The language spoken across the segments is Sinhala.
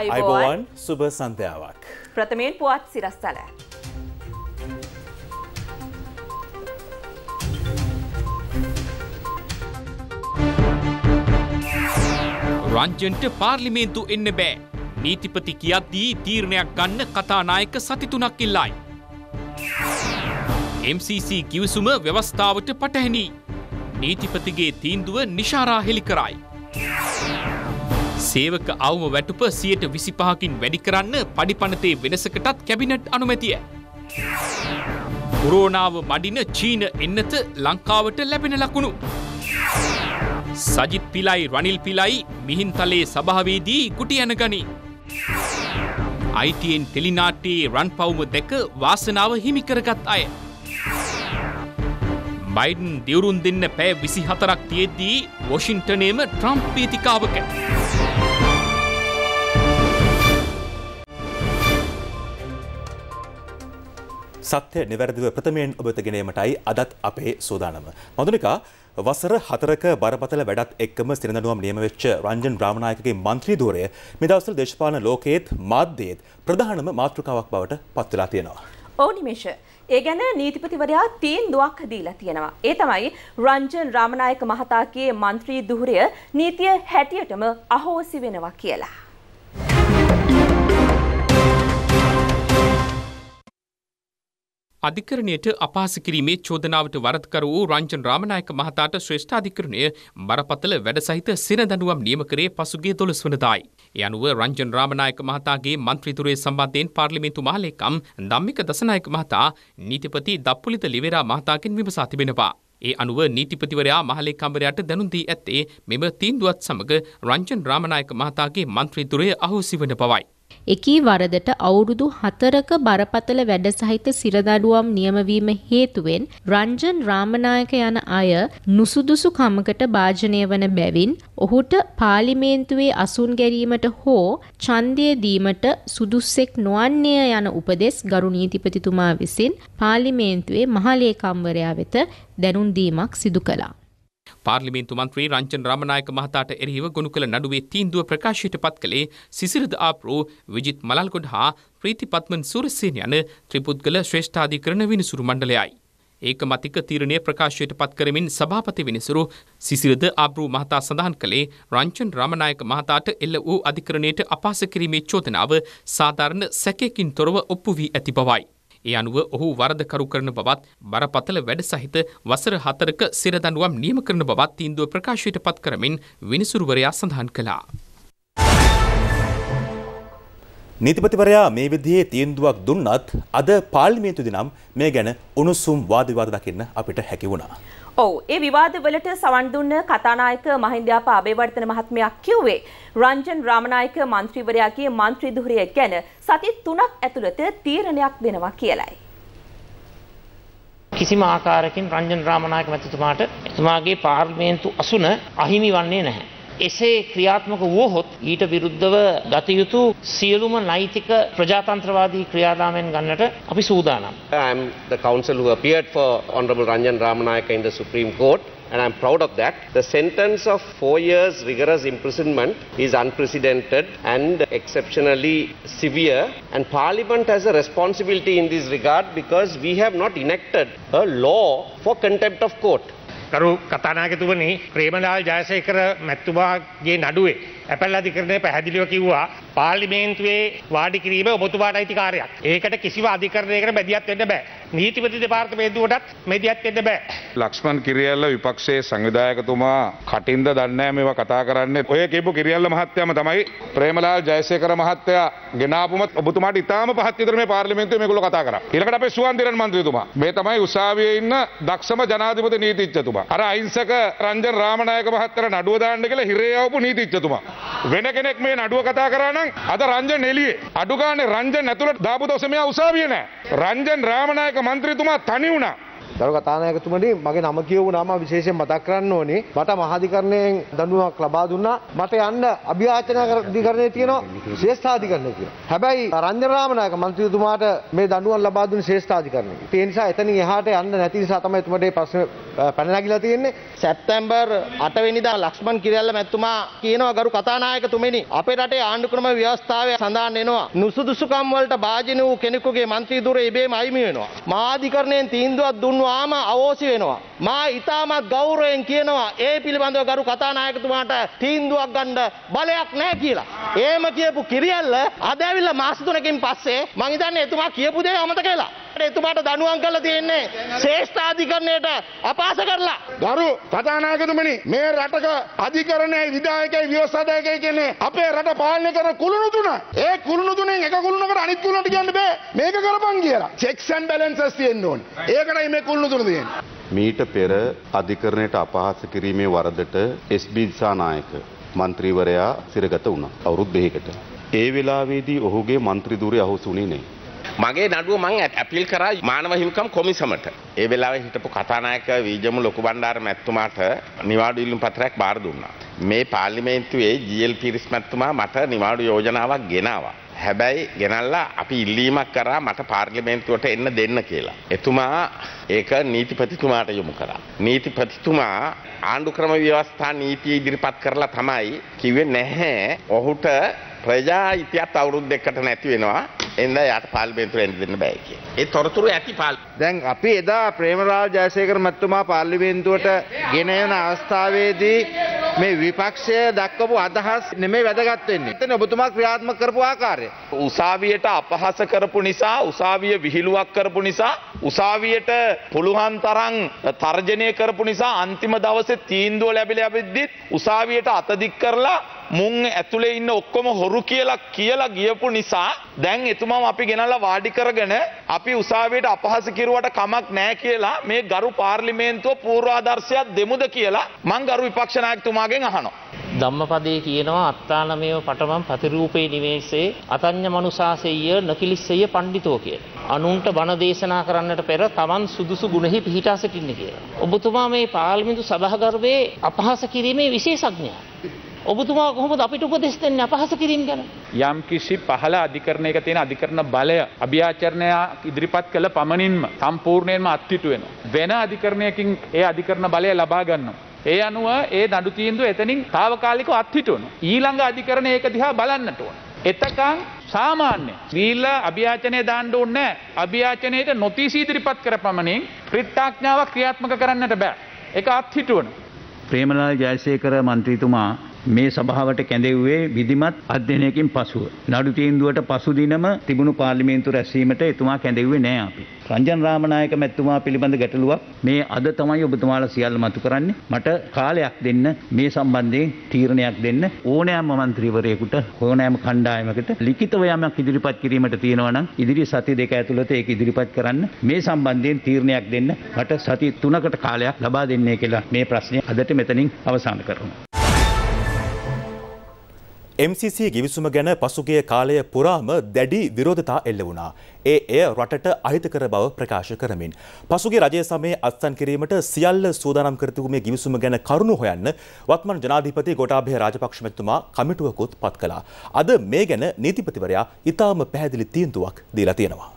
අයිබෝවන් සුභ සන්ධ්‍යාවක්. ප්‍රථමයෙන් පුවත් සිරස්තල. රංජන්ට පාර්ලිමේන්තු එන්න බෑ. නීතිපති කියද්දී තීරණයක් ගන්න කතානායක සතිතුනක් ඉල්ලයි. MCC කිවිසුම ව්‍යවස්ථාවට පටහැනි. නීතිපතිගේ තීන්දුව නිශාරා හෙළි කරයි. සේවක අවම වැටුප සියයට විසිපහකින් වැඩි කරන්න පඩිපනතේ වෙනසකටත් කැබිනට් අනුමැතිය. පුරෝණාව මඩින චීන එන්නත ලංකාවට ලැබෙන ලකුණු. සජිත් පිලයි රනිල් පිලයි මිහින්තලේ සභාවේදී කුටි යන ගනි. අයිටයෙන් ටෙලිනාටයේ රන් පවුම දැක වාසනාව හිමිකරගත් අය. බයිඩන් දිවරුන් දෙන්න පැෑ විසි හතරක් තියෙද්දී වොෂින්ටනේම ට්‍රම්ප් පීතිකාවක. සත්‍යය නිවැරදිව ප්‍රථමයෙන් ඔබතගෙනීමටයි අදත් අපේ සූදානම. මදුනිකා වසර හතරක බරපතල වැඩත් එක්කම සිරඳනුවම් නියමවෙච්ච රංජන් බ්‍රාමණයකගේ මන්ත්‍රී දූරය මෙදවසල් දේශපාලන ලෝකයේත් මාධ්‍යයේත් ප්‍රධානම මාතෘකාවක් බවට පත්වෙලා තියෙනවා. ඕනිමේෂ ඒ ගැන නීතිපතිවරයා තීන්දුවක් දීලා තියෙනවා. ඒ තමයි රංජන් රාමනායක මහතාගේ മന്ത്രി දුහරය නීතිය හැටියටම අහෝසි වෙනවා කියලා. අධිකරණයට අපහාස කිරීමේ චෝදනාවට වරදකර වූ රංජන් රාමනායක මහතාට ශ්‍රේෂ්ඨ අධිකරණය බරපතල වැඩ සහිත සින දඬුවම් නියම කරේ පසුගිය 12 වනදායි. ඒ අනුව රංජන් රාමනායක මහතාගේ മന്ത്രിතුරේ සම්බන්ධයෙන් පාර්ලිමේන්තු මහලේකම් ධම්මික දසනායක මහතා නීතිපති දප්පුලිත ලිවෙරා මහතාගෙන් විමසා තිබෙනවා. ඒ අනුව නීතිපතිවරයා මහලේකම්වරයාට දැනුම් දී ඇත්තේ මෙම තීන්දුවත් සමග රංජන් රාමනායක මහතාගේ മന്ത്രിතුරය අහෝසි වන බවයි. එකී වරදට අවුරුදු 4ක බරපතල වැඩ සහිත සිරදඬුවම් නියම වීම හේතුවෙන් රංජන් රාමනායක යන අය නුසුදුසු කමකට භාජනය වන බැවින් ඔහුට පාර්ලිමේන්තුවේ අසුන් ගැරීමට හෝ ඡන්දය දීමට සුදුස්සෙක් නොවන්නේය යන උපදෙස් ගරු නීතිපතිතුමා විසින් පාර්ලිමේන්තුවේ මහලේකම්වරයා වෙත දැනුම් දීමක් සිදු කළා. පාර්ලිමේන්තු මන්ත්‍රී රංචන් රාමනායක මහතාට එරෙහිව ගොනු කළ නඩුවේ තීන්දුව ප්‍රකාශයට පත් කළේ සිසිරද ආප්‍රෝ විජිත් මලල්ගොඩ හා ප්‍රීති පත්මන් සූරසේන යන ත්‍රිපුද්ගල ශ්‍රේෂ්ඨාධිකරණ විනිසුරු මණ්ඩලයයි. ඒක මතික තීරණය ප්‍රකාශයට පත් කරමින් සභාපති විනිසුරු සිසිරද ආබ්‍රූ මහතා සඳහන් කළේ රංචන් රමනායක මහතාට එල්ල වූ අධිකරණයට අපහාස කිරීමේ චෝදනාව සාධාරණ සැකයකින් තොරව ඔප්පු වී ඇති බවයි. ඒ අනුව ඔහු වරදකරු කරන බවත් බරපතල වැඩ සහිත වසර හතරක සිරදඬුවම් නියම කරන බවත් තීන්දුව ප්‍රකාශයට පත් කරමින් විනිසුරුවරයා සඳහන් කළා. නීතිපතිවරයා මේ විදිහේ තීන්දුවක් දුන්නත් අද පාර්ලිමේන්තුදී නම් මේ ගැන උණුසුම් වාද විවාද දකින්න අපිට හැකි වුණා. ඔව් ඒ විවාද වලට සවන් දුන්න කතානායක මහින්දයාප අබේවර්ධන මහත්මයා කිව්වේ රංජන් රාමනායක മന്ത്രിවරයාගේ മന്ത്രി දුහරය ගැන සති 3ක් ඇතුළත තීරණයක් දෙනවා කියලයි. කිසිම ආකාරකින් රංජන් රාමනායක මැතිතුමාට එතුමාගේ පාර්ලිමේන්තු අසුන අහිමි වන්නේ නැහැ. එසේ ක්‍රියාත්මක වුවහොත් ඊට විරුද්ධව ගත යුතු සියලුම නෛතික ප්‍රජාතන්ත්‍රවාදී ක්‍රියාදාමයන් ගන්නට අපි සූදානම්. I am the counsel who appeared for Honorable Ranjan Ramanayake in the Supreme Court. And I'm proud of that. The sentence of four years rigorous imprisonment is unprecedented and exceptionally severe. And Parliament has a responsibility in this regard because we have not enacted a law for contempt of court. ගරු කතානායකතුමනි ප්‍රේමලාල් ජයසේකර මැතිතුමාගේ නඩුවේ ඇපල් අධිකරණය පැහැදිලිව කිව්වා පාර්ලිමේන්තුවේ වාඩි කිරීම ඔබතුමාට අයිති කාර්යයක්. ඒකට කිසිම අධිකරණයකට බැදියත් වෙන්න බෑ. නීතිපති දෙපාර්තමේන්තුවටත් මෙදියත් වෙන්න බෑ. ලක්ෂ්මන් කිරියල්ල විපක්ෂයේ සංවිධායකතුමා කටින්ද දන්නේ මේවා කතා කරන්නේ. ඔය කියපු කිරියල්ල මහත්තයාම තමයි ප්‍රේමලාල් ජයසේකර මහත්තයා ගෙනාපුම ඔබතුමාට ඉතාම පහත් විතර මේ පාර්ලිමේන්තුවේ මේගොල්ලෝ කතා කරා. ඊළඟට අපේ සුවන්දිරන් මන්ත්‍රීතුමා. මේ තමයි උසාවියේ ඉන්න දක්ෂම ජනාධිපති නීතිච්චතුමා. අර අහිංසක රංජන් රාමනායක මහත්තයා නඩුව දාන්න කියලා හිරේ ආවපු නීතිච්චතුමා. වෙන කෙනෙක් මේ නඩුව කතා කරා නම් අද රංජන් එළියේ අඩු ගානේ රංජන් ඇතුළට දාපු දවසේ මෙයා උසාවියේ නැහැ රංජන් රාමනායක මන්ත්‍රීතුමා තනි වුණා දරු කතානායකතුමනි මගේ නම කියවු නම විශේෂයෙන් මතක් කරන්න ඕනේ. මට මහාධිකරණයෙන් දඬුවමක් ලබා දුන්නා. මට යන්න අභියාචන අධිකරණයේ තියෙනවා ශ්‍රේෂ්ඨාධිකරණය කියලා. හැබැයි රංජන රාමනායක මන්ත්‍රීතුමාට මේ දඬුවම් ලබා දුන්නේ ශ්‍රේෂ්ඨාධිකරණය. ඒ නිසා එතනින් එහාට යන්න නැති නිසා තමයි එතුමට මේ ප්‍රශ්නේ පැන නැගිලා තියෙන්නේ. සැප්තැම්බර් 8 වෙනිදා ලක්ෂ්මන් කිරැල්ල මැතිතුමා කියනවා ගරු කතානායකතුමනි අපේ රටේ ආණ්ඩු ක්‍රම ව්‍යවස්ථාවේ සඳහන් වෙනවා නුසුදුසුකම් වලට භාජන වූ කෙනෙකුගේ මන්ත්‍රී ධුරය ඉබේම අයිමි වෙනවා. මහාධිකරණයෙන් තීන්දුවක් දුන්නු වාම අවෝසි වෙනවා. මා ඉතාමත් ගෞරවයෙන් කියනවා ඒ පිළිබඳව ගරු කතානායකතුමාට තීන්දුවක් ගන්න බලයක් නැහැ කියලා. එහෙම කියපු කිරියල්ල අද ඇවිල්ලා මාස තුනකින් පස්සේ මං හිතන්නේ එතුමා කියපු දේ අමතක වෙලා විලාසාවට එතුමාට දනුවම් කරලා තියෙන්නේ ශේෂ්ඨාධිකරණයට අපහාස කරලා. ගරු කතානායකතුමනි මේ රටක අධිකරණයේ විධායකයි ව්‍යවස්ථාදායකයි කියන්නේ අපේ රට පාලනය කරන කුළුණු තුන. ඒ කුළුණු තුනෙන් එක කුළුණකට අනිත් කුළුණට කියන්න බෑ. මේක කරපන් කියලා. චෙක්ස් ඇන්ඩ් බැලන්සස් තියෙන්න ඕනේ. ඒකටයි මේ කුළුණු තුන තියෙන්නේ. මීට පෙර අධිකරණයට අපහාස කිරීමේ වරදට එස්.බී. දිසානායක මන්ත්‍රීවරයා සිරගත වුණා. අවුරුදු දෙකකට. ඒ වෙලාවේදී ඔහුගේ මන්ත්‍රී ධුරය අහුසුනේ නැහැ. මගේ නඩුව මං ඇපිල් කරා මානව හිමිකම් කොමිසමට. ඒ වෙලාවේ හිටපු කතානායක වීජමු ලොකු බණ්ඩාර මැතිතුමාට නිවාඩු ඉල්ලුම් පත්‍රයක් බාර දුන්නා. මේ පාර්ලිමේන්තුවේ ජීඑල් පිරිස් මැතිතුමා මට නිවාඩු යෝජනාවක් ගෙනාවා. හැබැයි ගෙනල්ලා අපි ඉල්ලීමක් කරා මට පාර්ලිමේන්තුවට එන්න දෙන්න කියලා. එතුමා ඒක නීතිපතිතුමාට යොමු කරා. නීතිපතිතුමා ආණ්ඩු ක්‍රම ව්‍යවස්ථා නීතිය ඉදිරිපත් කරලා තමයි කිව්වේ නැහැ. ඔහුට ප්‍රජා ඉතිහාස අවුරුද්දකට නැති වෙනවා. එඳ යාට පාර්ලිමේන්තුවට එන්න දෙන්න බෑ කිය. ඒ තොරතුරු ඇති පාල්. දැන් අපි එදා ප්‍රේමරාජ ජයසේකර මැතිතුමා පාර්ලිමේන්තුවට ගෙන යන අවස්ථාවේදී මේ විපක්ෂය දක්වපු අදහස් නෙමෙයි වැදගත් වෙන්නේ. එතන ඔබතුමා ක්‍රියාත්මක කරපු ආකාරය. උසාවියට අපහාස කරපු නිසා, උසාවිය විහිළුවක් කරපු නිසා, උසාවියට පුළුවන් තරම් තර්ජනය කරපු නිසා අන්තිම දවසේ තීන්දුව ලැබිලා ලැබෙද්දිත් උසාවියට අතදික් කරලා මුන් ඇතුලේ ඉන්න ඔක්කොම හොරු කියලා කියලා ගියපු නිසා දැන් එතුමම අපි ගෙනල්ලා වාඩි කරගෙන අපි උසාවියට අපහාස කිරුවට කමක් නැහැ කියලා මේ ගරු පාර්ලිමේන්තුව පූර්වාදර්ශයක් දෙමුද කියලා මං ගරු විපක්ෂ නායකතුමාගෙන් අහනවා. ධම්මපදයේ කියනවා අත්තානමේව පටමම් ප්‍රතිරූපේ නිවේසේ අතඤ්ඤ මනුසාසෙය්‍ය නකිලිස්සෙය්‍ය පඬිතෝ කියලා. අනුන්ට බණ දේශනා කරන්නට පෙර තමන් සුදුසු ගුණෙහි පිහිටා සිටින්න කියලා. ඔබතුමා මේ පාර්ලිමේන්තු සභාගර්භයේ අපහාස කිරීමේ විශේෂඥයා. ඔබතුමා කොහොමද අපිට උපදෙස් දෙන්නේ අපහාස කිරීම ගැන? යම් කිසි පහළ අධිකරණයක තියෙන අධිකරණ බලය අභියාචරණය ඉදිරිපත් කළ පමණින්ම සම්පූර්ණයෙන්ම අත්හිටු වෙනවා. වෙන අධිකරණයකින් ඒ අධිකරණ බලය ලබා ගන්නවා. ඒ අනුව ඒ දඬු තීන්දුව එතනින් తాවකාලිකව අත්හිටවනවා. ඊළඟ අධිකරණය ඒක දිහා බලන්නට ඕන. එතකන් සාමාන්‍ය ශ්‍රීලා අභියාචනය දාන්න ඕනේ අභියාචනයට නොතී සීදිරිපත් කරපමණින් ප්‍රත්‍යාඥාවක් ක්‍රියාත්මක කරන්නට බෑ. ඒක අත්හිටවනවා. ප්‍රේමලාල් ජයසේකර මන්ත්‍රීතුමා මේ සභාවට කැඳෙව්වේ විධිමත් අධ්‍යයනයකින් පසුව. නඩු තීන්දුවට පසු දිනම තිබුණු පාර්ලිමේන්තු රැස්වීමට එතුමා කැඳෙව්වේ නෑ අපි. රංජන් රාමනායක මැතිතුමා පිළිබඳ ගැටලුවක් මේ අද තමයි ඔබතුමාලා සියල්ල මතු කරන්නේ. මට කාලයක් දෙන්න මේ සම්බන්ධයෙන් තීරණයක් දෙන්න ඕනෑම මන්ත්‍රීවරයෙකුට ඕනෑම කණ්ඩායමකට ලිඛිතව යමක් ඉදිරිපත් කිරීමට තියෙනවා නම් ඉදිරි සති දෙක ඇතුළත ඒක ඉදිරිපත් කරන්න මේ සම්බන්ධයෙන් තීරණයක් දෙන්න මට සති 3කට කාලයක් ලබා දෙන්නේ කියලා මේ ප්‍රශ්නේ අදට මෙතනින් අවසන් කරනවා. MCC ගිවිසුම ගැන පසුගිය කාලය පුරාම දැඩි විරෝධතා එල්ල වුණා. ඒ එය රටට අහිත කර බව ප්‍රකාශ කරමින්. පසුගේ රජය සමය අත්සන් කිරීමට සියල්ල සූදානම් කරතිකුමේ ගිවිසුම ගැන කරුණු හොයන්න වත්මන් ජනාධිපති ගොටාභය රාජපක්ෂමැතුමා කමිටුවකුත් පත් කලා. අද මේ ගැන නීතිපතිවරයා ඉතාම පැහැදිලි තීන්තුවක් දීලා තියෙනවා.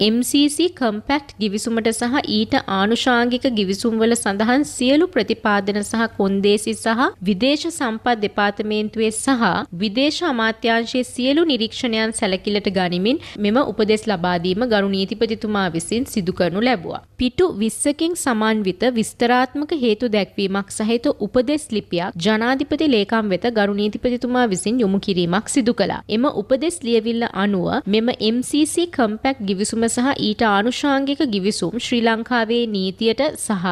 MCC Compact ගිවිසුමට සහ ඊට ආනුෂාංගික ගිවිසුම්වල සඳහන් සියලු ප්‍රතිපාදන සහ කොන්දේසි සහ විදේශ සම්පත් දෙපාර්තමේන්තුවේ සහ විදේශ අමාත්‍යාංශයේ සියලු නිරීක්ෂණයන් සැලකිලට ගනිමින් මෙම උපදෙස් ලබා දීම ගරු නීතිපතිතුමා විසින් සිදු කරනු ලැබුවා. පිටු 20කින් සමන්විත විස්තරාත්මක හේතු දැක්වීමක් සහිත උපදෙස් ලිපියක් ජනාධිපති ලේකම් වෙත ගරු නීතිපතිතුමා විසින් යොමු කිරීමක් සිදු කළා. එම උපදෙස් ලියවිල්ල අනුව මෙම MCC Compact ගිවිසුම සහ ඊට ආනුෂාංගික ගිවිසුම් ශ්‍රී ලංකාවේ නීතියට සහ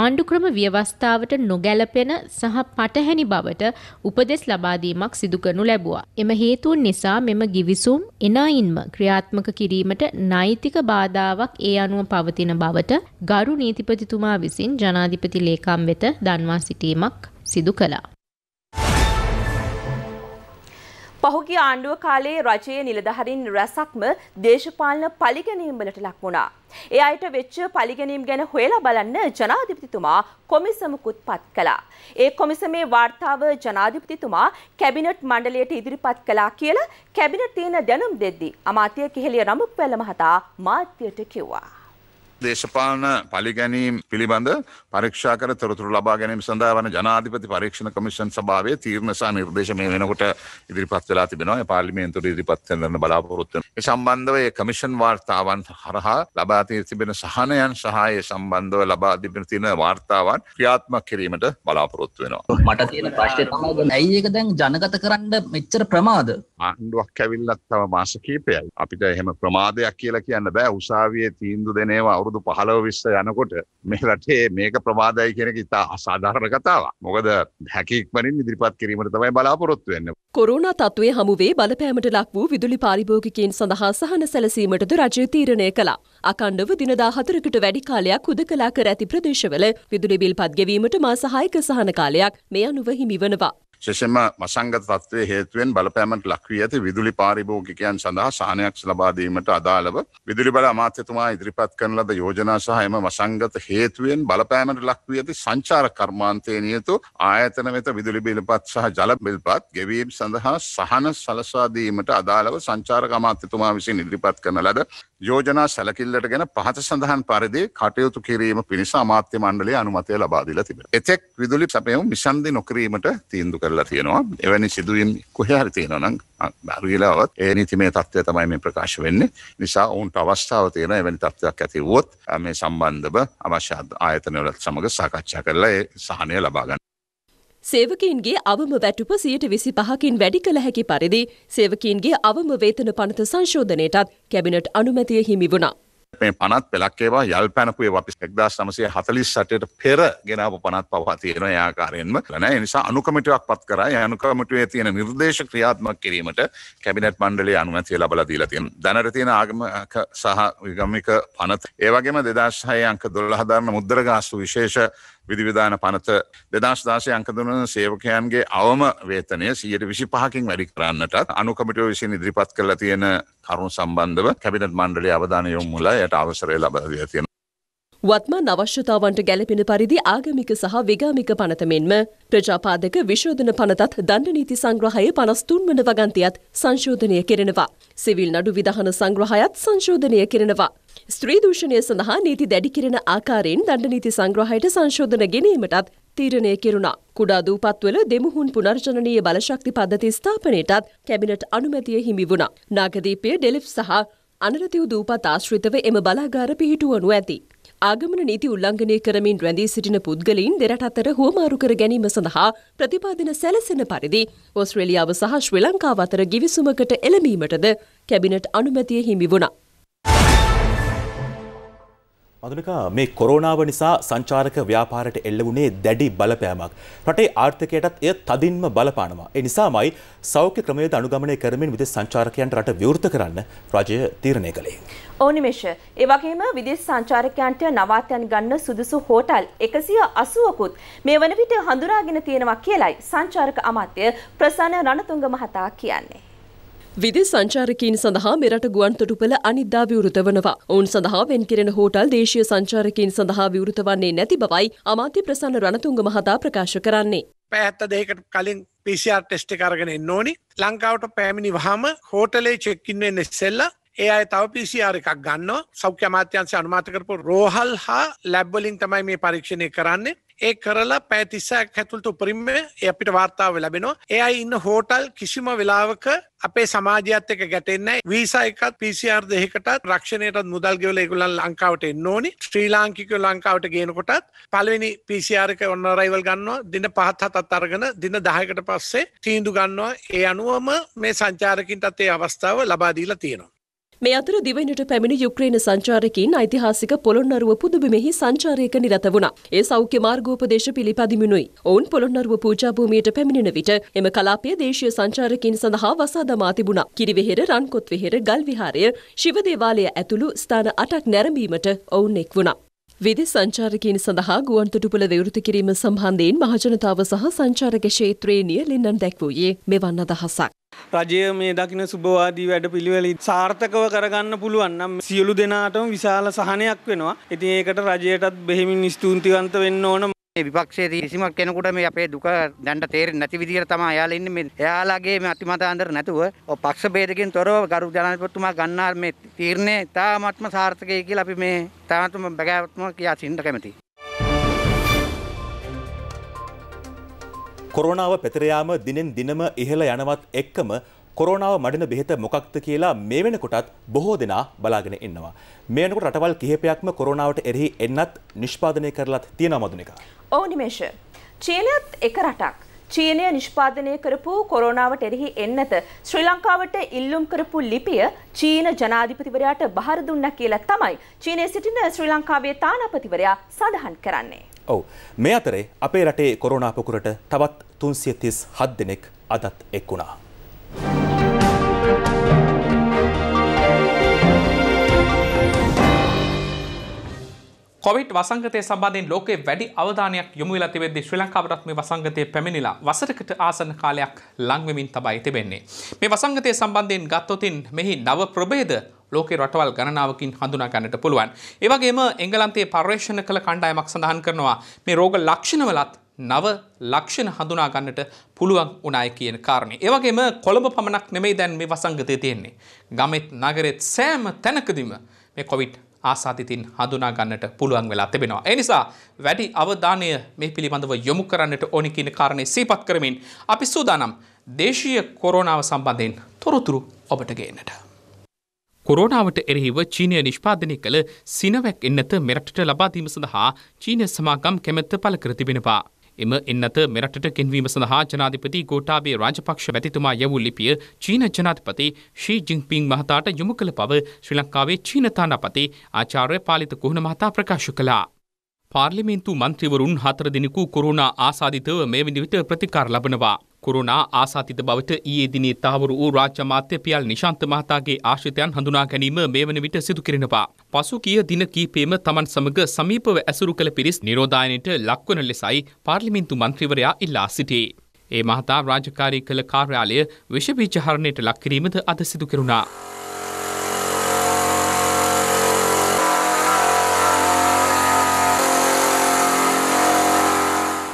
ආණ්ඩුක්‍රම ව්‍යවස්ථාවට නොගැලපෙන සහ පටහැනි බවට උපදෙස් ලබා දීමක් සිදු කරනු ලැබුවා. එම හේතුන් නිසා මෙම ගිවිසුම් එනයින්ම ක්‍රියාත්මක කිරීමට නෛතික බාධාවක් ඒ අනුව පවතින බවට ගරු නීතිපතිතුමා විසින් ජනාධිපති ලේකම් වෙත දන්වා සිටීමක් සිදු කළා. පහුගිය ආණ්ඩුව කාලයේ රජයේ නිලධහරින් රැසක්ම දේශපාලන පලිගැනීම්වලට ලක් වුණා. ඒ අයට වෙච්ච පලිගැනීම් ගැන හොයලා බලන්න ජනාධිපතිතුමා කොමිසමකුත් පත් කළා. ඒ කොමිසමේ වාර්තාව ජනාධිපතිතුමා කැබිනට් මණ්ඩලයට ඉදිරිපත් කළා කියලා කැබිනට් තියෙන දැනුම් දෙද්දී අමාත්‍ය කිහෙලිය රමුක්වැල්ල මහතා මාධ්‍යයට කිව්වා. දේශපාලන පලිගැනීම් පිළිබඳ පරීක්ෂාකර තොරතුරු ලබා ගැනීම සඳහා වන ජනාධිපති පරීක්ෂණ කමිෂන් සභාවේ තීරණසා නිර්දේශ මේ වෙනකොට ඉදිරිපත් වෙලා තිබෙනවා පාර්ලිමේන්තුවට ඉදිරිපත් කරන බලාපොරොත්තු ඒ සම්බන්ධව ඒ කමිෂන් වාර්තාවන් හරහා ලබා තිබෙන සහනයන් සහ ඒ සම්බන්ධව ලබා තිබෙන තියෙන වාර්තාවන් ක්‍රියාත්මක කිරීමට බලාපොරොත්තු වෙනවා මට තියෙන ප්‍රශ්නේ තමයි ඇයි ඒක දැන් ජනගත කරන්න මෙච්චර ප්‍රමාද ආණ්ඩුවක් ඇවිල්ලත් තව මාස කිහිපයයි අපිට එහෙම ප්‍රමාදයක් කියලා කියන්න බෑ උසාවියේ තීන්දුව දෙන ඒවා අවුරුදු පහලව විස්ස යනකොට මේ රටේ මේක ප්‍රමාදයි කියෙනෙ ඉතා අසාධාරණ කතාව මොකද හැකික්මනින් ඉදිරිපත් කිරීමට තමයි බලාපොරොත්තු වෙන්න. කොරුණ තත්වේ හමුවේ බලපෑමට ලක් වූ විදුලි පාරිභෝගිකයින් සඳහා සහන සැලසීමටද රජය තීරණය කලා. අකණ්ඩව දිනදා හතරකට වැඩි කාලයක් හුද කලා කර ඇති ප්‍රදේශවල විදුලි බිල් පත්ගෙවීමට මා සහායක සහන කාලයක් මේ අනුව හිමිවනවා. ශෙෂෙන්ම මසංගත තත්වය හේතුවෙන් බලපෑමට ලක්වී ඇති විදුලි පාරිභෝගිකයන් සඳහා සහනයක් ලබාදීමට අදාළව විදුලි බල අමාත්‍යතුමා ඉදිරිපත් කරන ලද යෝජනා සහ එම වසංගත හේතුවෙන් බලපෑමට ලක්වී ඇති සංචාර කර්මාන්තය නියතු ආයතන වෙත විදුලි බිලපත් සහ ජල බිල්පත් ගෙවීම් සඳහා සහන සලසාදීමට අදාළව සංචාරක අමාත්‍යතුමා විසින් ඉදිරිපත් කරන ලද යෝජනා සැලකිල්ලට ගැන පහත සඳහන් පරිදි කටයුතු කිරීම පිණිස අමාත්‍ය මණ්ඩලයේ අනුමතය ලබා දීලා තිබෙනවා. එතෙක් විදුලි සැපයුම් නිසන්දි නොකිරීමට තීන්දුව කරලා තියෙනවා එවැනි සිදුවීම් කොහේහරි තියෙනවා නම් අරුගිලාවත් ඒ නීතිමය තත්ත්වය තමයි මේ ප්‍රකාශ වෙන්නේ නිසා ඔවුන්ට අවස්ථාව තියෙන එවැනි තත්ත්වයක් ඇති වුවොත් මේ සම්බන්ධව අවශ්‍ය ආයතනවලත් සමග සාකච්ඡා කරලා ඒ සහනය ලබා ගන්න සේවකීන්ගේ අවම වැටුප සියයට විසි පහකින් වැඩි කළ හැකි පරිදි සේවකීන්ගේ අවම වේතන පනත සංශෝධනයටත් කැබිනට් අනුමැතිය හිමි වුණා. මේ පනත් පෙලක්කේවා යල් පැනපුේ අපි එක්දා සමසය හතලිස් සටට පෙර ගෙනාව පනත් පවා තියෙන යාකාරයෙන්ම කරන නිසා අනුකමිටුවක් පත් කර යනුකමටුවේ තියෙන නිර්දේශ ක්‍රියාත්මක් කිරීමට කැබිනට මණ්ඩලේ අනුමැතිය ලබල දීලා තියෙන දැනට තියෙන ආගමක සහ විගමික පනත ඒවගේම දෙදශහය අංක දොල්ල හදාරන්න මුද්දරගාස්තු විශේෂ විධවිධාන පනත දෙදස් දාසය අංකදනන සේවකයන්ගේ අවම වේතනය සියයට විසි පහකින් වැඩි කරන්නටත් අනුකමිටෝ විසින් ඉදිරිපත් කරලා තියෙන කරුණු සම්බන්ධව කැබිනට මණ්ඩලේ අවධානයොම් මුල යට අවසරය ලබද තියෙන වත්මන් අවශ්‍යතාවන්ට ගැලපෙන පරිදි ආගමික සහ විගාමික පනත මෙන්ම ප්‍රජාපාදක විශෝධන පනතත් දණ්ඩනීති සංග්‍රහය පනස්තුන් වන වගන්තියත් සංශෝධනය කෙරෙනවා. සිවිල් නඩු විදහන සංග්‍රහයත් සංශෝධනය කෙරෙනවා. ස්ත්‍රී දූෂණය සඳහා නීති දැඩි කෙරෙන ආකාරයෙන් දණ්ඩනීති සංග්‍රහයට සංශෝධන ගෙනීමටත් තීරණය කෙරුණා. කුඩා දූපත්වල දෙමුහුන් පුනර්ජනනීය බලශක්ති පද්ධති ස්ථාපනයටත් කැබිනට් අනුමැතිය හිමි වුණා. නාගදීපය ඩෙලිෆ් සහ අනරතිව් දූපත් ආශ්‍රිතව එම බලාගාර පිහිටුවනු ඇති. ආගමන නීති උල්ලංඝනය කරමින් රැඳී සිටින පුද්ගලයින් දෙරට අතර හුවමාරු කර ගැනීම සඳහා ප්‍රතිපාදන සැලසෙන පරිදි ඔස්ට්‍රේලියාව සහ ශ්‍රී ලංකාව අතර ගිවිසුමකට එළඹීමටද කැබිනට් අනුමැතිය හිමි වුණා. මදුලිකා මේ කොරෝනාව නිසා සංචාරක ව්‍යාපාරයට එල්ල වුණේ දැඩි බලපෑමක්. රටේ ආර්ථිකයටත් එය තදින්ම බලපානවා. ඒ නිසාමයි සෞඛ්‍ය ක්‍රමවේද අනුගමනය කරමින් විදේශ සංචාරකයන්ට රට විවෘත කරන්න රජය තීරණය කළේ. ඕනිමේෂ, ඒ වගේම විදේශ සංචාරකයන්ට නවාතයන් ගන්න සුදුසු හෝටල් 180කුත් මේ වන විට හඳුනාගෙන තියෙනවා කියලයි සංචාරක අමාත්‍ය ප්‍රසන්න රණතුංග මහතා කියන්නේ. විදි සංචාරකීන් සඳහා මෙරට ගුවන් තොටුපළ අනිද්දා විවෘත වනවා. ඔවුන් සඳහා වෙන් කෙරෙන හෝටල් දේශීය සංචාරකීන් සඳහා විවෘත වන්නේ නැති බවයි අමාත්‍ය ප්‍රසන්න රණතුංග මහතා ප්‍රකාශ කරන්නේ. පැහැත්ත දෙකට කලින් PCR ටෙස්ට් එක අරගෙන එන්න ඕනි. ලංකාවට පැමිණි වහම හෝටලේ චෙක් ඉන් වෙන්න ඉස්සෙල්ලා ඒ අය තව PCR එකක් ගන්නවා. සෞඛ්‍ය අමාත්‍යාංශය අනුමත කරපු රෝහල් හා ලැබ් වලින් තමයි මේ පරීක්ෂණය කරන්නේ. ඒ කරලා පැතිසක් හැතුළට උපරිම ඒ අපිට වාර්තාව ලැබෙනවා එයා ඉන්න හෝටල් කිසිම වෙලාවක අපේ සමාජයත් එක ගැටෙන්නේ වීසා එකත් PCR දෙකකටත් රක්ෂණයටත් මුදල් ගෙවලා ඒගොල්ලන් ලංකාවට එන්න ඕනි ශ්‍රී ලාංකිකයෝ ලංකාවට ගේනකොටත් පළවෙනි PCR එක on arrival ගන්නවා දින 5 7ත් අරගෙන දින 10කට පස්සේ තීන්දුව ගන්නවා ඒ අනුවම මේ සංචාරකින්ටත් ඒ අවස්ථාව ලබා දීලා තියෙනවා මේ අතර දිවයිනට පැමිණි යුක්‍රේන සංචාරකින් ඓතිහාසික පොළොන්නරුව පුදුබිමෙහි සංචාරයක නිරත වුණා. ඒ සෞඛ්‍ය මාර්ගෝපදේශ පිළිපදිමිනුයි. ඔවුන් පොළොන්නරුව පූජා භූමියට පැමිණෙන විට එම කලාපයේ දේශීය සංචාරකින් සඳහා වසා දමා තිබුණා. කිරිවෙහෙර, රන්කොත් වෙහෙර, ගල් විහාරය, ශිව දේවාලය ඇතුළු ස්ථාන 8ක් නැරඹීමට ඔවුන් එක් වුණා. විදි සංචාරකීන් සඳහා ගුවන්තොටුපළ විවෘත කිරීම සම්බන්ධයෙන් මහජනතාව සහ සංචාරක ක්ෂේත්‍රයේ නියලින්නන් දැක්වූයේ මෙවන් අදහසක්. රජය මේ දකින සුභවාදී වැඩ පිළිවෙලි සාර්ථකව කරගන්න පුළුවන් නම් සියලු දෙනාටම විශාල සහනයක් වෙනවා. ඉතින් ඒකට රජයටත් බෙහෙමින් ස්තුතිවන්ත වෙන්න ඕන. මේ විපක්ෂයේ කිසිම කෙනෙකුට මේ අපේ දුක දැන්න තේරෙන්නේ නැති විදිහට තමයි එයාලා ඉන්නේ මේ එයාලාගේ මේ අතිමතාන්තර නැතුව පක්ෂ ભેදකින් තොරව ගරු ජනාධිපතිතුමා ගන්නා මේ තීරණය තාමත්ම සාර්ථකයි කියලා අපි මේ තාමත්ම බගෑවත්ම කියා සින්න කැමතියි. කොරෝනාව පැතිර දිනෙන් දිනම ඉහළ යනවත් එක්කම කොරෝනාව මඩින බෙහෙත මොකක්ද කියලා මේ වෙනකොටත් බොහෝ දෙනා බලාගෙන ඉන්නවා. මේ වෙනකොට රටවල් කිහිපයක්ම කොරෝනාවට එරෙහි එන්නත් නිෂ්පාදනය කරලත් තියෙනවා මදුනික. ඔව් නිමේෂ. චීනයත් එක රටක්. චීනය නිෂ්පාදනය කරපු කොරෝනාවට එරෙහි එන්නත ශ්‍රී ලංකාවට ඉල්ලුම් කරපු ලිපිය චීන ජනාධිපතිවරයාට බහර දුන්න කියලා තමයි චීනය සිටින ශ්‍රී ලංකාවේ තානාපතිවරයා සඳහන් කරන්නේ. ඔව් මේ අතරේ අපේ රටේ කොරෝනා පොකුරට තවත් තුන්සිය තිස් හත් දෙනෙක් අදත් එක් වුණා. කොවිට් වසංගතය සබඳෙන් ලෝකේ වැඩි අවධානයක් යොමු වෙලා තිබෙද්දී ශ්‍රී ලංකාවටත් මේ වසංගතය පැමිණිලා වසරකට ආසන්න කාලයක් ලංවෙමින් තබයි තිබෙන්නේ. මේ වසංගතය සම්බන්ධයෙන් ගත්තොතින් මෙහි නව ප්‍රභේද ලෝකේ රටවල් ගණනාවකින් හඳුනා ගන්නට පුළුවන්. ඒ වගේම එංගලන්තයේ පර්යේෂණ කළ කණ්ඩායමක් සඳහන් කරනවා මේ රෝග ලක්ෂණවලත් නව ලක්ෂණ හඳුනා ගන්නට පුළුවන් උනායි කියන කාරණේ. ඒ වගේම කොළඹ පමණක් නෙමෙයි දැන් මේ වසංගතය තියෙන්නේ. ගමෙත් නගරෙත් සෑම තැනකදීම මේ කොවිඩ් ආසාතිතින් හඳුනා ගන්නට පුළුවන් වෙලා තිබෙනවා. ඒ නිසා වැඩි අවධානය මේ පිළිබඳව යොමු කරන්නට ඕනි කියන කාරණේ සිහිපත් කරමින් අපි සූදානම් දේශීය කොරෝනාව සම්බන්ධයෙන් තොරතුරු ඔබට ගේන්නට. කොරෝනාවට එරෙහිව චීනය නිෂ්පාදනය කළ සිනවැක් එන්නත මෙරටට ලබාදීම සඳහා චීනය සමාගම් කැමැත්ත පල කර තිබෙනවා. එම එන්නත මෙරටට ගෙන්වීම සඳහා ජනාධිපති ගෝටාබේ රාජපක්ෂ වැතිතුමා යවූ ලිපිය චීන ජනාධිපති ෂී ජිංපින් මහතාට යොමු කළ බව ශ්‍රී ලංකාවේ චීන තානාපති ආචාර්ය පාලිත කුහුණ මහතා ප්‍රකාශ කළා. පාර්ලිමේන්තු මන්ත්‍රීවරුන් හතර දිනකු කොරුණා ආසාධිතව මේ විදිවිට ප්‍රතිකාර ලබනවා. කුරුණා ආසාතිත බවට ඊයේ දිනේ තහවුරු වූ රාජ්‍ය අමාත්‍ය පියල් නිශාන්ත මහතාගේ ආශ්‍රිතයන් හඳුනා ගැනීම මේ වන විට සිදු කෙරෙනවා. පසු කිය දින කීපෙම තමන් සමග සමීපව ඇසුරු කළ පිරිස් නිරෝධායනයට ලක්වන ලෙසයි පාර්ලිමේන්තු මන්ත්‍රීවරයා ඉල්ලා සිටේ. ඒ මහතා රාජකාරී කළ කාර්යාලය විෂබීජ හරණයට ලක්කිරීමද අද සිදු කෙරුණා.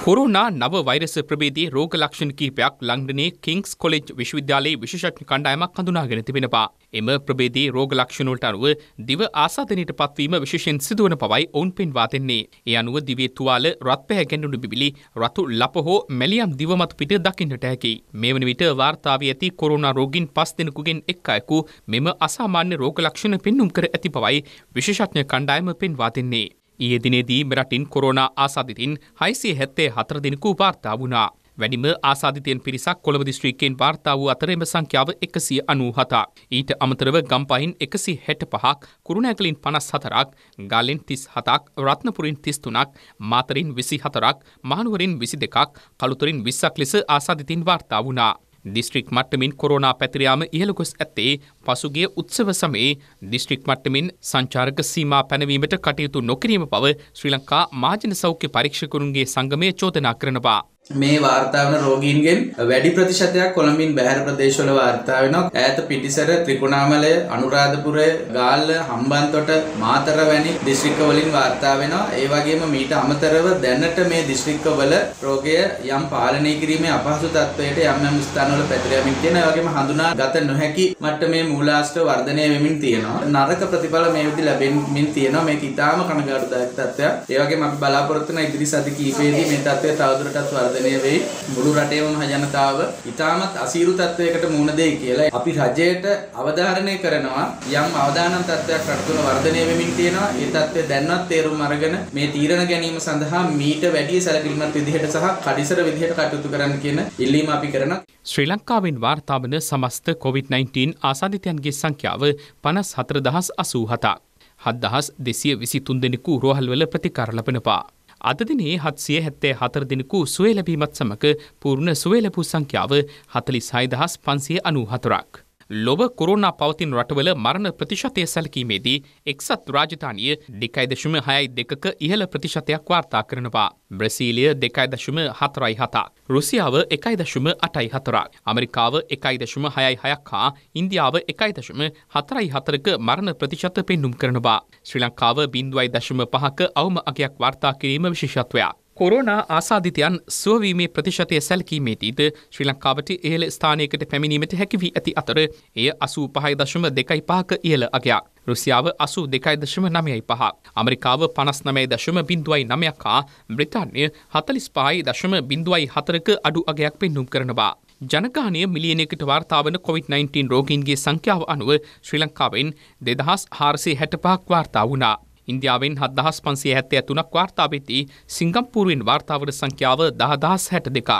කොරුණා නව වෛරස ප්‍රබේදයේ රෝග ලක්ෂණ කීපයක් ලංඩනයේ කිංස් කොලෙජ් විශ්වවිද්‍යාලයේ විශේෂඥ කණ්ඩායමක් හඳුනාගෙන තිබෙනවා. එම ප්‍රබේදයේ රෝග ලක්ෂණ වලට අනුව දිව ආසාදනයට පත්වීම විශේෂයෙන් සිදුවන බවයි ඔවුන් පෙන්වා දෙන්නේ. ඒ අනුව දිවේ තුවාල, රත්පැහැ ගැන්ඩුණු බිබිලි, රතු ලප හෝ මැලියම් දිව මත පිට දකින්නට හැකියි. මේ වන විට වාර්තා වී ඇති කොරුණා රෝගීන් 5 දෙනෙකුගෙන් එක් අයෙකු මෙම අසාමාන්‍ය රෝග ලක්ෂණ පෙන්눔 කර ඇති බවයි විශේෂඥ කණ්ඩායම පෙන්වා දෙන්නේ. ඊයේ දිනේදී මෙරටින් කොරෝනා ආසාදිතින් 674 දිනකු වාර්තා වුණා. වැඩිම ආසාධිතයෙන් පිරිසක් කොළඹ දිස්ත්‍රික්කයෙන් වාර්තා වූ අතරේම සංඛ්‍යාව එකසිය අනූහතා. ඊට අමතරව ගම්පහින් එකසි හැට පහක්, කුරුණෑගලින් පනස් හතරක්, ගලෙන් තිස් හතක්, රත්නපුරින් තිස් තුනක්, මාතරින් විසි හතරක්, මහනුවරින් විසි දෙකක්, කළුතරින් විස්සක් ලෙස ආසාධිතින් වාර්තා වුණා. දිස්ත්‍රික් මට්ටමින් කොරෝනා පැතිරයාම ඉහළගොස් ඇත්තේ පසුගේ උත්සව සමයේ දිස්ත්‍රික් මට්ටමින් සංචාරක සීමා පැනවීමට කටයුතු නොකිරීම බව ශ්‍රී ලංකා මාජන සෞඛ්‍ය පරීක්ෂකරුන්ගේ සංගමය චෝදනා කරනවා. මේ වාර්තාාවන රෝගීන්ගෙන් වැඩි ප්‍රතිශතයක් කොළඹින් බැහැර ප්‍රදේශවල වාර්තාාවෙනක් ඇත පිටිසර ත්‍රිකුණාමලය අනුරාධපුරය ගාල්ල හම්බන්තොට මාතර වැනි දිස්ත්‍රික්කවලින් වාර්තාාවෙනවා ඒවගේම මීට අමතරව දැන්නට මේ දිස්ත්‍රික්කවල රෝගය යම් පාලනය කිරීමේ අපහසු තත්වයට යම් ස්ථානවල පැතිරයමින් තියෙන වගේම හඳුනා ගත නොහැකි මට මේ මූලාශ්‍ර වර්ධනය වෙමින් තියෙනවා නරක ප්‍රතිඵල මේ විදි ලැබෙන්මින් තියෙනවා මේ ඉතාම කනගාටුදායක තත්ත්වයක් ඒවගේ අපි බලාපොරොත්තුන ඉදිරි සති කීපයේදී මේ තත්ත්වය තවදුරටත් වර්ධ සංවර්ධනය වෙයි මුළු රටේම මහ ජනතාව ඉතාමත් අසීරු තත්වයකට මුහුණ දෙයි කියලා අපි රජයට අවධාරණය කරනවා යම් අවදානම් තත්වයක් රට තුළ වර්ධනය වෙමින් තියෙනවා ඒ තත්ත්වය දැන්වත් තේරුම් අරගෙන මේ තීරණ ගැනීම සඳහා මීට වැඩිය සැලකිලිමත් විදිහට සහ කඩිසර විදිහට කටයුතු කරන්න කියන ඉල්ලීම අපි කරනවා ශ්‍රී ලංකාවෙන් වාර්තාාවන සමස්ත COොVID-19 ආසාධිතයන්ගේ සංඛ්‍යාව පනස් හතරදහස් අසූ හතා. හත්දහස් දෙසිය විසි තුන්දෙනෙකු රෝහල්වල ප්‍රතිකාරලපෙනපා. අදදිනේ හත්සිය හැත්තේ හතර දෙනෙකු සුවේ ලැබීමත් සමඟ පූර්ණ සුවේ ලැබූ සංඛ්‍යාව හතලිස් හයිදහස් පන්සිය අනූ හතරක්. ලොව කොරුණා පවතින රටවල මරණ ප්‍රතිශතය සැලකීමේදී එක්සත් රාජධානිය දෙකයි දශම හයයි දෙකක ඉහළ ප්‍රතිශතයක් වාර්තා කරනවා. බ්‍රසීලිය දෙකයි දශම හතරයි හතා. රුසියාව එකයි දශම අටයි හතරක්. අමරිකාව එකයි දශම හයයි හයක් හා ඉන්දියාව එකයි දශම හතරයි හතරක මරණ ප්‍රතිශත පෙන්නුම් කරනවා. ශ්‍රී ලංකාව බින්දුවයි දශම පහක අවම අගයක් වාර්තා කිරීම විශේෂත්වයක්. කොරෝනා ආසාධිතයන් සුවවීමේ ප්‍රතිශතය සැලකීමේදීද ශ්‍රී ලංකාවට ඉහළ ස්ථානයකට පැමිණීමට හැකිවී ඇති අතර එය අසූ පහයි දශම දෙකයි පාක ඉහළ අගයක්. රුසියාව අසු දෙකයි දශම නමයයි පහ. අමරිකාව පනස් නමයි දශම බින්දුවයි නමයක් හා බ්‍රිතාන්ය හතලිස් පායි දශම බින්දුවයි හතරක අඩු අගයක් පෙන්නුම් කරනවා. ජනගානය මිලියනකට වාර්තාාවන COVID-19 රෝගීන්ගේ සංඛ්‍යාව අනුව ශ්‍රී ලංකාවෙන් දෙදහස් හාරසේ හැටපාක් වාර්තා වුණා. ඉන්දියාවෙන් හත්දහස් පන්සේ ඇත්තය තුනක් වාර්තාාවවෙති සිංගම්පූරුවෙන් වාර්තාවට සංඛ්‍යාව දහදහස් හැට දෙකක්.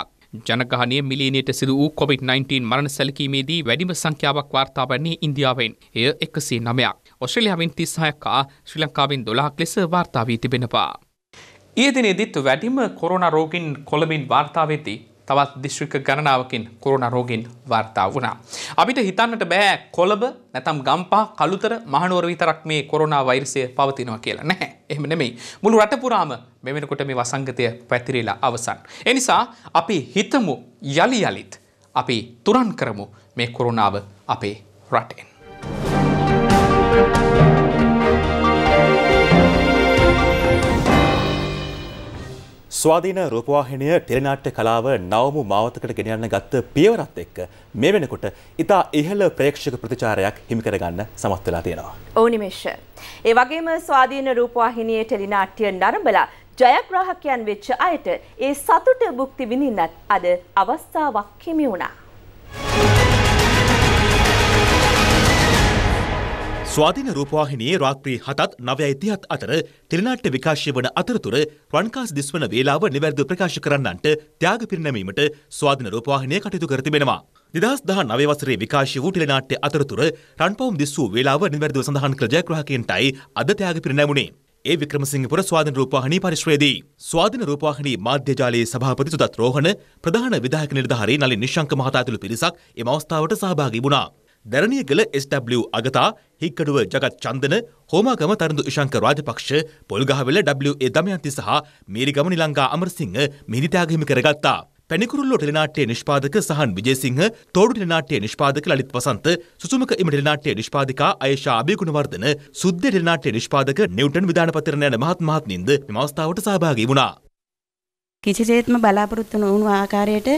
ජනගහනය මිලිනයට සිදු වූ කොවිD-19 මරණ සැලකීමේදී වැඩිම සංඛ්‍යාවක් වාර්තාාවන්නේ ඉන්දියාවෙන් එය එකසේ නමයක්. ඔස්ට්‍රලියාවෙන් තිස්හයක්කා ශ්‍රී ලංකාවෙන් දොලාක් ලෙස වාර්තාාවී තිබෙනවා. ඒ දිනේදිත් වැඩිම කොරන රෝගින් කොළඹින් වාර්තාාවවෙති තවත් දිශ්‍රික ගණනාවකින් කොරුණ රෝගින් වාර්තා වුණා. අපිට හිතන්නට බෑ කොළඹ නැතම් ගම්පා කළුතර මහනුවර විතරක් මේ කොරුණා වෛරසය පවතිනවා කියලා නැහැ. එහෙම නෙමෙයි. මුළු රට පුරාම මේ වෙනකොට මේ වසංගතය පැතිරිලා අවසන්. ඒ නිසා අපි හිතමු යලි යලිත් අපි තුරන් කරමු මේ කොරුණාව අපේ රටෙන්. Thank you. ස්වාධීන රූපවාහිනය ටෙලිනාට්‍ය කලාව නවමු මාවතකට ගෙනයන්න ගත්ත පියවරත් එක්ක මේ වෙනකොට ඉතා ඉහළ ප්‍රේක්ෂක ප්‍රතිචාරයක් හිමිකරගන්න සමත් වෙලා තියෙනවා. ඕනිමේෂ. ඒ වගේම ස්වාධීන රූපවාහිනයේ ටෙලිනාට්‍ය නරඹලා ජයග්‍රාහකයන් වෙච්ච අයට ඒ සතුට භුක්ති විඳින්නත් අද අවස්ථාවක් හිමි වුණා. ස්වාධීන රූපවාහිනයේ රාත්‍රී හතත් නවයයි තිහත් අතර ටෙලිනාට්‍ය විකාශය වන අතරතුර රන්කාස් දිස්වන වේලාව නිවැරදිව ප්‍රකාශ කරන්නන්ට ත්‍යාග පිරිනැමීමට ස්වාධීන රූපවාහිනය කටයුතු කර තිබෙනවා. දෙදස් දහ නවය වසරේ විකාශය වූ ටෙලිනාට්‍ය අතරතුර රන්පවුම් දිස් වූ වේලාව නිවැරදිව සඳහන් කළ ජයග්‍රහකයන්ටයි අද ත්‍යාග පිරිනැමුණේ. ඒ වික්‍රමසිංහපුර ස්වාධීන රූපවාහිනී පරිශ්‍රයේදී ස්වාධීන රූපවාහිනී මාධ්‍ය ජාලයේ සභාපති සුදත් රෝහණ ප්‍රධාන විධායක නිලධාරී නලින් නිශ්ශංක මහතා ඇතුළු පිරිසක් එම අවස්ථාවට සහභාගී වුණා. දැරණියගල SW අගතා හික්කඩුව ජගත් චන්දන හෝමාගම තරුදු ශංක රාජපක්ෂ පොල්ගහවෙල WA දමයන්ති සහ මේරිගම නිලංකා අමරසිංහ මිනිතාගහිමි කරගත්තා. පැනිකුරුල්ලෝ ටෙලිනාට්‍යයේ නිෂ්පාදක සහන් විජේසිංහ, තෝඩු ටෙලිනාට්‍යයේ නිෂ්පාදක ලලිත් වසන්ත, සුසුමක ඉම ටෙලිනාට්‍යයේ නිෂ්පාදිකා අයේෂා අබේගුණවර්ධන, සුද්ද ටෙලිනාට්‍යයේ නිෂ්පාදක නිව්ටන් විදානපතිරණ යන මහත් මහත්මින්ද මෙම අවස්ථාවට සහභාගී වුණා. කිසිසේත්ම බලාපොරොත්තු නොවුණු ආකාරයට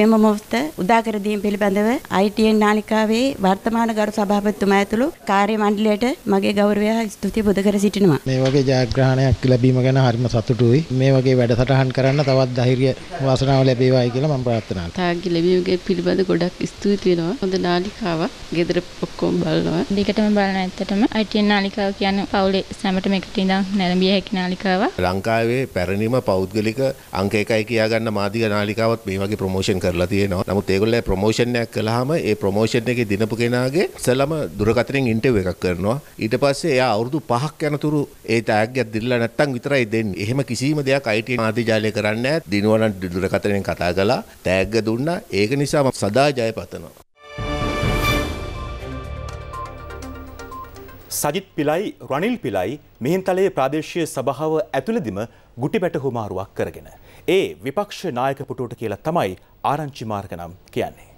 මෙම මොහොත උදාකර දීම පිළිබඳව ITN නාලිකාවේ වර්තමාන ගරු සභාපතිතුමා ඇතුළු කාර්ය මණ්ඩලයට මගේ ගෞරවය ස්තුති පුද කර සිටිනවා. මේ වගේ ජයග්‍රහණයක් ලැබීම ගැන හරිම සතුටුයි. මේ වගේ වැඩසටහන් කරන්න තවත් ධෛර්ය වාසනාව ලැබේවායි කියලා මම ප්‍රාර්ථනා කරනවා. තාග්ගි ලැබීමගේ පිළිබඳ ගොඩක් ස්තුති වෙනවා. හොඳ නාලිකාවක්. ගෙදර ඔක්කොම බලනවා. දිගටම බලන ඇත්තටම ITN නාලිකාව කියන්නේ පවුලේ සැමටම එකට ඉඳන් නැරඹිය හැකි නාලිකාවක්. ලංකාවේ පැරණිම පෞද්ගලික අංග අංක එකයි කියාගන්න මාධික නාලිකාවත් මේ වගේ ප්‍රමෝෂන් කරලා තියෙනවා. නමුත් ඒගොල්ලෝ ප්‍රමෝෂන්යක් කළාම ඒ ප්‍රමෝෂන් එකේ දිනපු කෙනාගේ ඉස්සලම දුරකථනෙන් ඉන්ටර්විව් එකක් කරනවා. ඊට පස්සේ එයා අවුරුදු 5ක් යනතුරු ඒ ටැග් එක දෙන්න නැත්තම් විතරයි දෙන්නේ. එහෙම කිසිම දෙයක් IT මාධ්‍යජාලය කරන්නේ නැහැ. දිනුවනම් දුරකථනෙන් කතා කළා, ටැග් දුන්නා. ඒක නිසා මම සදා ජය පතනවා. සජිත් පිලයි රනිල් පිලයි මිහින්තලයේ ප්‍රාදේශීය සභාව ඇතුළදිම ගුටි පැටහුමාරුවක් කරගෙන. ඒ විපක්ෂ නායක පුටුවට කියලා තමයි ආරංචි මාර්ග නම් කියන්නේ.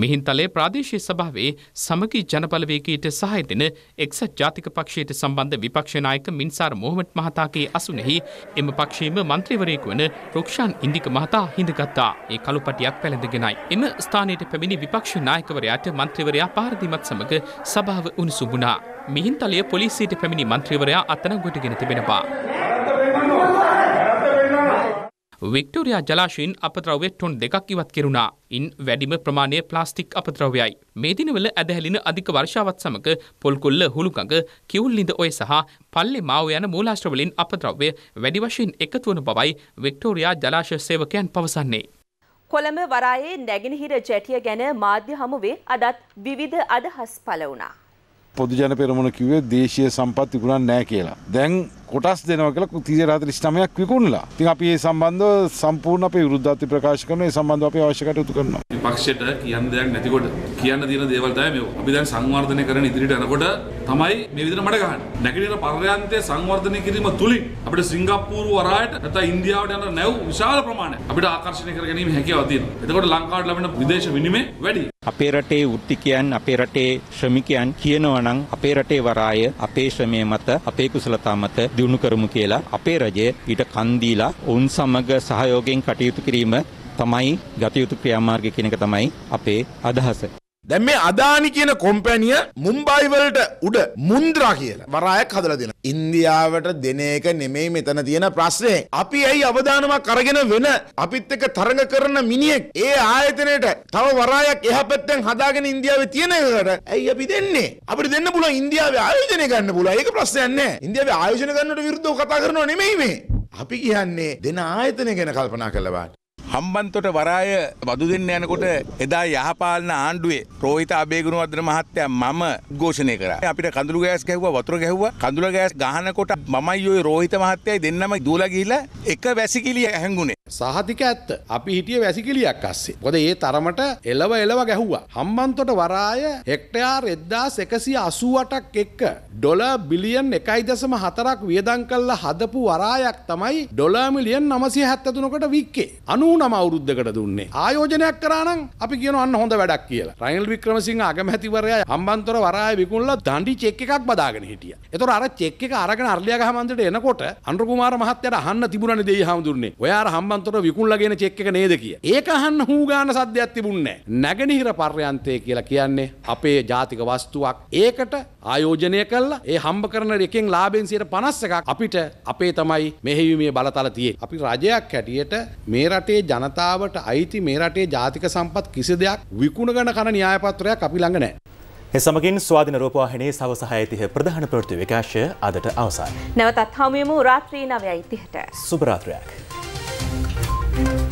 මිහින්තලේ ප්‍රාදේශීය සභාවේ සමගි ජනබලවේගයට සහය දෙන එක්සත් ජාතික පක්ෂයට සම්බන්ධ විපක්ෂ නායක මින්සාර් මොහොමඩ් මහතාගේ අසුනෙහි එම පක්ෂයේම മന്ത്രിවරයෙකු වන රුක්ෂාන් ඉන්දික මහතා හිඳගත්තා. ඒ කළුපටියක් පැලඳගෙනයි. එම ස්ථානයට පැමිණි විපක්ෂ නායකවරයාට മന്ത്രിවරයා පහර දීමත් සමග සභාව උණුසුම් වුණා. මිහින්තලය පොලිසියට පැමිණි മന്ത്രിවරයා අත්අඩංගුවට ගෙන තිබෙනවා. වික්ටෝරයා ජලාශයෙන් අපද්‍රව්‍ය ටොන් දෙකක් ඉවත් කෙරුණා. ඉන් වැඩිම ප්‍රමාණය ප්ලාස්ටික් අපද්‍රව්‍යයි. මේ දිනවල ඇදහැලින අධික වර්ෂාවත් සමග පොල්කොල්ල හුළුකඟ කිවුල්ලිඳ ඔය සහ පල්ලෙ මාව යන මූලාශ්‍රවලින් අපද්‍රව්‍ය වැඩි වශයෙන් එකතු වන බවයි වික්ටෝරයා ජලාශ සේවකයන් පවසන්නේ. කොළඹ වරායේ නැගෙනහිර ජැටිය ගැන මාධ්‍ය හමුවේ අදත් විවිධ අදහස් පළ වුණා. පොදුජන පෙරමුණ කිවේ දේශය සම්පත් විකුණන් නෑ කියලා. දැන් කොටස් දෙනව කියලා තිරාතර ෂ්ටමයක් විකුණලා ති අපි ඒ සම්බන්ධ සම්පූර්ණ අපේ විරුද්ධත්ති ප්‍රකාශ කරන සම්බන්ධ අපේ අවශ්‍යකට යුතු කරනවා පක්ෂයට කියන්න දෙයක් නැතිකොට කියන්න දින දේවල් තමයි මේ අපි දැන් සංවර්ධනය කරන ඉදිරියට යනකොට තමයි මේ විදිහට මඩ ගන්න. නැගිටින පර්යාන්තයේ සංවර්ධනය කිරීම තුලින් අපිට සිංගප්පූරු වරායට නැත්නම් ඉන්දියාවට යන නැව් විශාල ප්‍රමාණයක් අපිට ආකර්ෂණය කර ගැනීම හැකියාව තියෙනවා. එතකොට ලංකාවට ලැබෙන විදේශ විනිමය වැඩි. අපේ රටේ වෘත්තිකයන් අපේ රටේ ශ්‍රමිකයන් කියනවා නම් අපේ රටේ වරාය අපේ ශ්‍රමය මත අපේ කුසලතා මත දිනු කරමු කියලා අපේ රජය ඊට කන් දීලා ඔවුන් සමග සහයෝගයෙන් කටයුතු කිරීම තමයි ගත යුතු ක්‍රියාමාර්ගය කියන එක තමයි අපේ අදහස දැන් මේ අදානි කියන කොම්පැනිය මුම්බයි වලට උඩ මුන්ද්‍රා කියලා වරායක් හදලා දෙනවා. ඉන්දියාවට දෙන එක නෙමෙයි මෙතන තියෙන ප්‍රශ්නේ. අපි ඇයි අවදානමක් අරගෙන වෙන අපිත් එක්ක තරඟ කරන මිනිහෙක් ඒ ආයතනයට තව වරායක් එහා පැත්තෙන් හදාගෙන ඉන්දියාවේ තියෙන එකට ඇයි අපි දෙන්නේ? අපිට දෙන්න පුළුවන් ඉන්දියාවේ ආයෝජනය ගන්න පුළුවන්. ඒක ප්‍රශ්නයක් නෑ. ඉන්දියාවේ ආයෝජන ගන්නට විරුද්ධව කතා කරනව නෙමෙයි මේ. අපි කියන්නේ දෙන ආයතනය ගැන කල්පනා කළා හම්බන්තොට වරාය වදු දෙන්න යනකොට එදා යහපාලන ආණ්ඩුවේ රෝහිත අබේගුණවර්ධන මහත්තයා මම ඝෝෂණය කරා. අපිට කඳුළු ගෑස් ගැහුවා වතුර ගැහුවා. කඳුළු ගෑස් ගහනකොට මමයි ওই රෝහිත මහත්තයයි දෙන්නම දූලා ගිහිලා එක වැසිකිළිය හැංගුණේ. සහතික ඇත්ත. අපි හිටියේ වැසිකිළියක් අස්සේ. මොකද ඒ තරමට එලව එලව ගැහුවා. හම්බන්තොට වරාය හෙක්ටයාර් 1188ක් එක්ක ඩොලර් බිලියන් 1.4ක් වියදම් කළා හදපු වරායක් තමයි ඩොලර් මිලියන් 973කට වික්කේ. 99 මම අවුරුද්දකට දුන්නේ. ආයෝජනයක් කරානම් අපි කියන අන්න හොඳ වැඩක් කියලා. රනිල් වික්‍රමසිංහ අගමැතිවරයා හම්බන්තොට වරාය විකුණලා දණ්ඩි චෙක් එකක් බදාගෙන හිටියා. ඒතොර අර චෙක් එක අරගෙන අරලියගහ මන්දිරට එනකොට අනුර කුමාර මහත්තයාට අහන්න තිබුණනේ දෙයි හාමුදුරනේ. ඔයා අර හම්බන්තොට විකුණලා ගේන චෙක් එක නේද කිය. ඒක අහන්න හූ ගාන සද්දයක් තිබුණේ නැහැ. නැගෙනහිර පර්යන්තය කියලා කියන්නේ අපේ ජාතික වස්තුවක්. ඒකට ආයෝජනය කල්ලා ඒ හම්බ කරන එකෙන් ලාබෙන්සියට පනස්ස එකක් අපිට අපේ තමයි මෙහෙවීමේ බලතල තියේ. අපි රජයක් හැටියට මේ රටේ ජනතාවට අයිති මේ රටේ ජාතික සම්පත් කිසි දෙයක් විකුණගන කන න්‍යායපත්‍රයක් අපි ළඟ නෑ. එසමගින් ස්වාධින රෝපවාහිනයේ සවස හයතිහ ප්‍රධාන ප්‍රෘති විකාශය අදට අවසන්. නැවතත් හමුයමු රාත්‍රී නවයයි තිහට. සුභරාත්‍රයක්. thank you